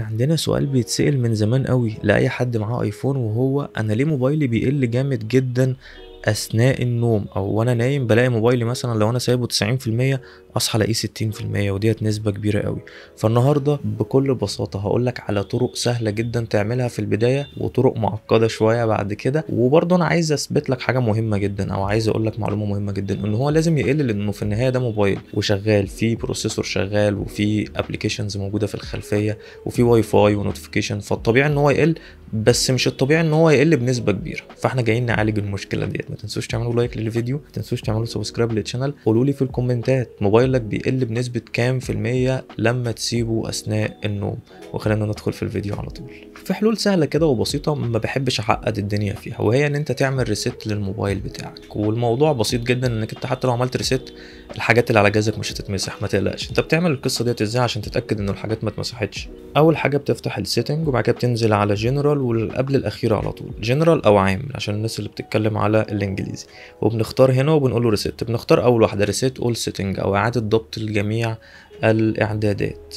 احنا عندنا سؤال بيتسأل من زمان قوي لأي حد معاه ايفون وهو انا ليه موبايلي بيقل جامد جدا اثناء النوم او وانا نايم بلاقي موبايلي مثلا لو انا سايبه 90% اصحى الاقيه 60% وديت نسبه كبيره قوي فالنهارده بكل بساطه هقول لك على طرق سهله جدا تعملها في البدايه وطرق معقده شويه بعد كده وبرضه انا عايز اثبت لك حاجه مهمه جدا او عايز اقول لك معلومه مهمه جدا ان هو لازم يقلل انه في النهايه ده موبايل وشغال فيه بروسيسور شغال وفي ابلكيشنز موجوده في الخلفيه وفي واي فاي ونوتيفيكيشن فالطبيعي ان هو يقل بس مش الطبيعي ان هو يقل بنسبه كبيره فاحنا جايين نعالج المشكله ديت ما تنسوش تعملوا لايك للفيديو ما تنسوش تعملوا سبسكرايب للشانل قولوا لي في الكومنتات موبايلك بيقل بنسبه كام في الميه لما تسيبه اثناء النوم وخلينا ندخل في الفيديو على طول في حلول سهله كده وبسيطه ما بحبش اعقد الدنيا فيها وهي ان انت تعمل ريست للموبايل بتاعك والموضوع بسيط جدا انك انت حتى لو عملت ريست الحاجات اللي على جهازك مش هتتمسح ما تقلقش انت بتعمل القصه ديت ازاي عشان تتاكد ان الحاجات ما اتمسحتش اول حاجه بتفتح السيتنج وبعد كده بتنزل على جنرال والقبل الاخيره على طول جنرال او عام عشان الناس اللي بتتكلم على الانجليزي وبنختار هنا وبنقول له ريسيت بنختار اول واحده ريسيت اول سيتنج او اعاده ضبط لجميع الاعدادات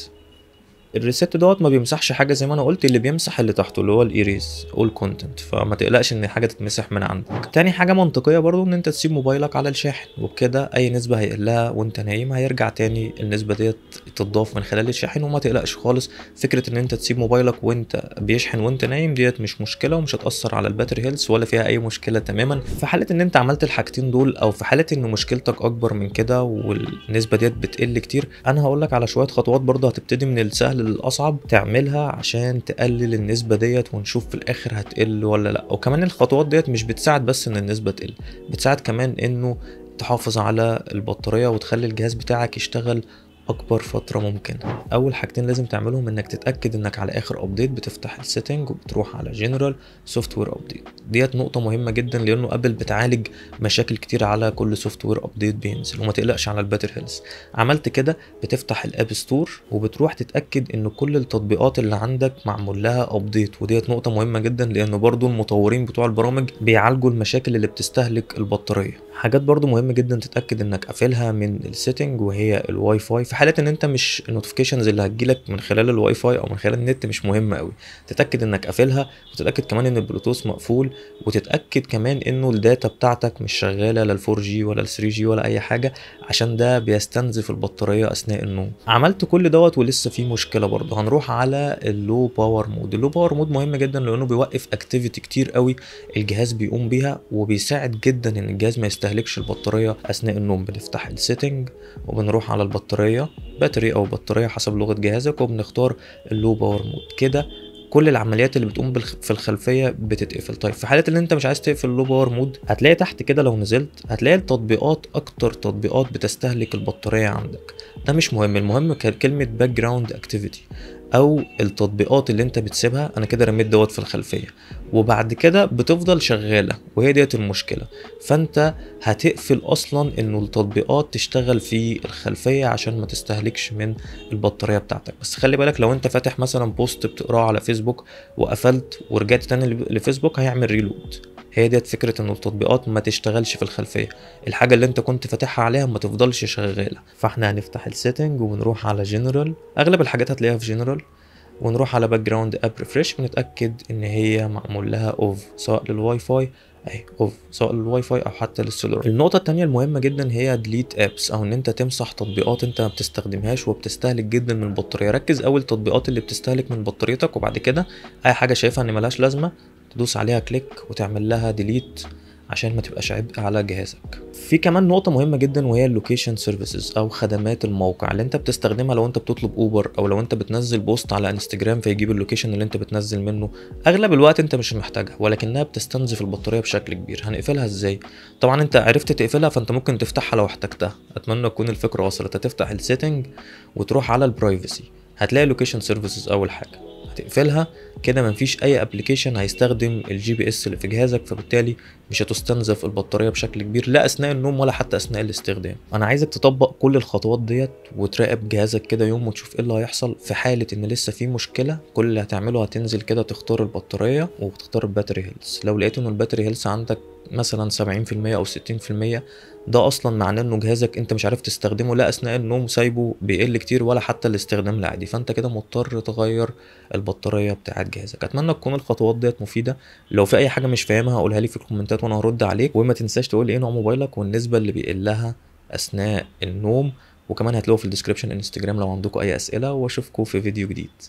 الريست دوت ما بيمسحش حاجه زي ما انا قلت اللي بيمسح اللي تحته اللي هو الايريز اول كونتنت فما تقلقش ان حاجه تتمسح من عندك تاني حاجه منطقيه برضو ان انت تسيب موبايلك على الشاحن وبكده اي نسبه هيقلها وانت نايم هيرجع تاني النسبه ديت تتضاف من خلال الشاحن وما تقلقش خالص فكره ان انت تسيب موبايلك وانت بيشحن وانت نايم ديت مش مشكله ومش هتاثر على الباتري هيلث ولا فيها اي مشكله تماما في حاله ان انت عملت الحاجتين دول او في حاله ان مشكلتك اكبر من كده والنسبه ديت بتقل كتير انا هقول لك على شويه خطوات برضه هتبتدي من السهل الأصعب تعملها عشان تقلل النسبة ديت ونشوف في الآخر هتقل ولا لأ وكمان الخطوات ديت مش بتساعد بس إن النسبة تقل بتساعد كمان إنه تحافظ على البطارية وتخلي الجهاز بتاعك يشتغل اكبر فتره ممكنه اول حاجتين لازم تعملهم انك تتاكد انك على اخر ابديت بتفتح السيتنج وبتروح على جنرال سوفت وير ابديت ديت نقطه مهمه جدا لانه ابل بتعالج مشاكل كتير على كل سوفت وير ابديت بينزل وما تقلقش على الباتر هيلز عملت كده بتفتح الاب ستور وبتروح تتاكد ان كل التطبيقات اللي عندك معمول لها ابديت وديت نقطه مهمه جدا لانه برضو المطورين بتوع البرامج بيعالجوا المشاكل اللي بتستهلك البطاريه حاجات برضو مهمه جدا تتاكد انك قافلها من السيتنج وهي الواي فاي في حاله ان انت مش النوتيفيكيشنز اللي هتجيلك من خلال الواي فاي او من خلال النت مش مهمه قوي تتاكد انك قافلها وتتاكد كمان ان البلوتوث مقفول وتتاكد كمان انه الداتا بتاعتك مش شغاله لا 4 جي ولا 3 جي ولا اي حاجه عشان ده بيستنزف البطاريه اثناء النوم عملت كل دوت ولسه في مشكله برضه هنروح على اللو باور مود اللو باور مود مهم جدا لانه بيوقف اكتيفيتي كتير قوي الجهاز بيقوم بيها وبيساعد جدا ان الجهاز ما يستهلكش البطاريه اثناء النوم بنفتح السيتنج وبنروح على البطاريه بطارية باتري أو بطارية حسب لغة جهازك وبنختار اللو باور مود كده كل العمليات اللي بتقوم في الخلفيه بتتقفل طيب في حاله ان انت مش عايز تقفل اللو باور مود هتلاقي تحت كده لو نزلت هتلاقي التطبيقات اكتر تطبيقات بتستهلك البطاريه عندك ده مش مهم المهم كلمه باك جراوند اكتيفيتي او التطبيقات اللي انت بتسيبها انا كده رميت دوت في الخلفيه وبعد كده بتفضل شغاله وهي ديت المشكله فانت هتقفل اصلا انه التطبيقات تشتغل في الخلفيه عشان ما تستهلكش من البطاريه بتاعتك بس خلي بالك لو انت فاتح مثلا بوست بتقراه على فيسبوك وقفلت ورجعت تاني لفيسبوك هيعمل ريلود هي ديت فكره ان التطبيقات ما تشتغلش في الخلفيه الحاجه اللي انت كنت فاتحها عليها ما تفضلش شغاله فاحنا هنفتح السيتنج ونروح على جنرال اغلب الحاجات هتلاقيها في جنرال ونروح على باك جراوند اب ريفرش ونتاكد ان هي معمول لها اوف سواء للواي فاي اهي اوف سواء للواي فاي او حتى للسولار النقطه الثانيه المهمه جدا هي ديليت ابس او ان انت تمسح تطبيقات انت ما بتستخدمهاش وبتستهلك جدا من البطاريه ركز اول التطبيقات اللي بتستهلك من بطاريتك وبعد كده اي حاجه شايفها ان ملهاش لازمه تدوس عليها كليك وتعمل لها ديليت عشان ما تبقاش عبء على جهازك في كمان نقطه مهمه جدا وهي اللوكيشن سيرفيسز او خدمات الموقع اللي انت بتستخدمها لو انت بتطلب اوبر او لو انت بتنزل بوست على انستجرام فيجيب اللوكيشن اللي انت بتنزل منه اغلب الوقت انت مش محتاجها ولكنها بتستنزف البطاريه بشكل كبير هنقفلها ازاي طبعا انت عرفت تقفلها فانت ممكن تفتحها لو احتجتها اتمنى تكون الفكره وصلت هتفتح السيتنج وتروح على البرايفسي هتلاقي لوكيشن سيرفيسز اول حاجه تقفلها كده مفيش اي ابلكيشن هيستخدم الجي بي اس اللي في جهازك فبالتالي مش هتستنزف البطاريه بشكل كبير لا اثناء النوم ولا حتى اثناء الاستخدام انا عايزك تطبق كل الخطوات ديت وتراقب جهازك كده يوم وتشوف ايه اللي هيحصل في حاله ان لسه في مشكله كل اللي هتعمله هتنزل كده تختار البطاريه وتختار الباتري هيلث لو لقيت ان الباتري هيلث عندك مثلا 70% او 60% ده اصلا معناه انه جهازك انت مش عارف تستخدمه لا اثناء النوم سايبه بيقل كتير ولا حتى الاستخدام العادي فانت كده مضطر تغير البطاريه بتاعه جهازك اتمنى تكون الخطوات ديت مفيده لو في اي حاجه مش فاهمها قولها لي في الكومنتات وانا هرد عليك وما تنساش تقول لي ايه نوع موبايلك والنسبه اللي بيقلها اثناء النوم وكمان هتلاقوه في الديسكربشن انستجرام لو عندكم اي اسئله واشوفكم في فيديو جديد